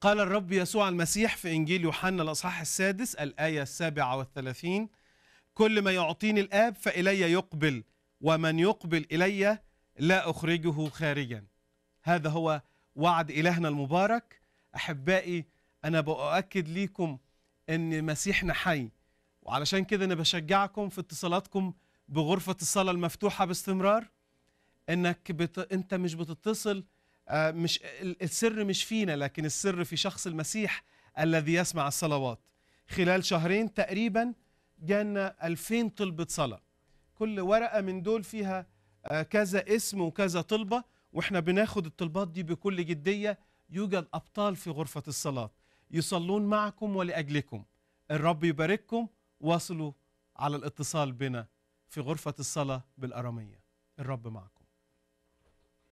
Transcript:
قال الرب يسوع المسيح في إنجيل يوحنا الأصحاح السادس الآية السابعة والثلاثين كل ما يعطيني الآب فإلي يقبل ومن يقبل إلي لا أخرجه خارجا هذا هو وعد إلهنا المبارك أحبائي أنا بأؤكد ليكم أن مسيحنا حي وعلشان كده أنا بشجعكم في اتصالاتكم بغرفة الصلاة المفتوحة باستمرار أنك بت... أنت مش بتتصل آه، مش السر مش فينا لكن السر في شخص المسيح الذي يسمع الصلوات خلال شهرين تقريبا جانا 2000 طلبة صلاة كل ورقة من دول فيها آه، كذا اسم وكذا طلبة واحنا بناخد الطلبات دي بكل جدية يوجد أبطال في غرفة الصلاة يصلون معكم ولأجلكم الرب يبارككم واصلوا على الاتصال بنا في غرفة الصلاة بالأرامية الرب معكم